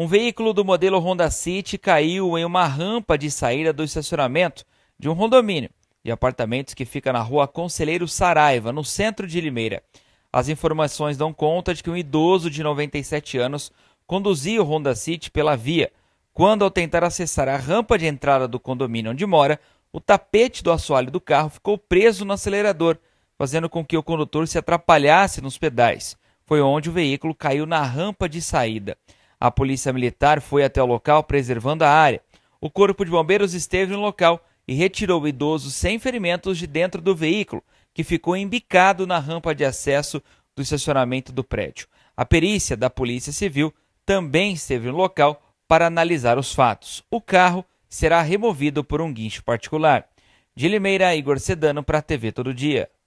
Um veículo do modelo Honda City caiu em uma rampa de saída do estacionamento de um condomínio de apartamentos que fica na rua Conselheiro Saraiva, no centro de Limeira. As informações dão conta de que um idoso de 97 anos conduzia o Honda City pela via, quando, ao tentar acessar a rampa de entrada do condomínio onde mora, o tapete do assoalho do carro ficou preso no acelerador, fazendo com que o condutor se atrapalhasse nos pedais. Foi onde o veículo caiu na rampa de saída. A polícia militar foi até o local preservando a área. O corpo de bombeiros esteve no local e retirou o idoso sem ferimentos de dentro do veículo, que ficou embicado na rampa de acesso do estacionamento do prédio. A perícia da Polícia Civil também esteve no local para analisar os fatos. O carro será removido por um guincho particular. De Limeira, Igor Sedano para a TV Todo Dia.